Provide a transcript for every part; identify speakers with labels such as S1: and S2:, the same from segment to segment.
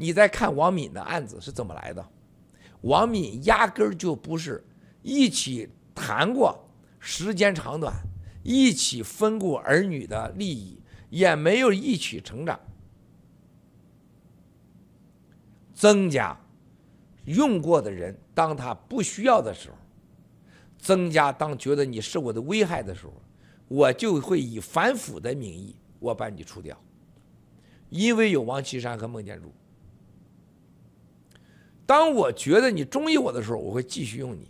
S1: 你再看王敏的案子是怎么来的？王敏压根儿就不是一起谈过时间长短，一起分过儿女的利益，也没有一起成长。曾家用过的人，当他不需要的时候，增加当觉得你是我的危害的时候，我就会以反腐的名义，我把你除掉，因为有王岐山和孟建柱。当我觉得你忠于我的时候，我会继续用你；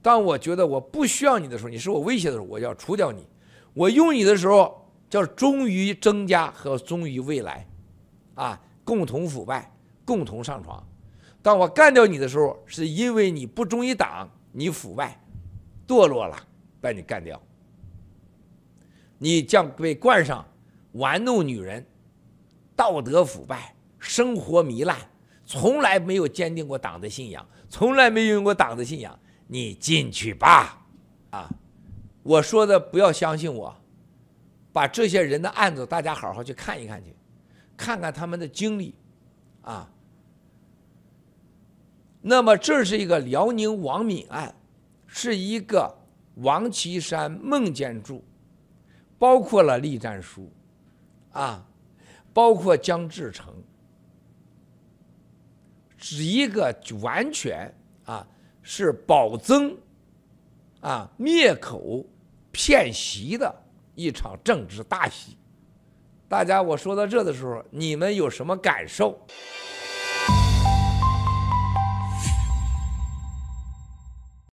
S1: 当我觉得我不需要你的时候，你是我威胁的时候，我要除掉你。我用你的时候叫忠于增加和忠于未来，啊，共同腐败，共同上床。当我干掉你的时候，是因为你不忠于党，你腐败，堕落了，把你干掉。你将被冠上玩弄女人、道德腐败、生活糜烂。从来没有坚定过党的信仰，从来没有用过党的信仰。你进去吧，啊，我说的不要相信我，把这些人的案子大家好好去看一看去，看看他们的经历，啊。那么这是一个辽宁王敏案，是一个王岐山孟建柱，包括了栗战书，啊，包括江志成。是一个完全啊是保增啊灭口骗袭的一场政治大戏。大家我说到这的时候，你们有什么感受？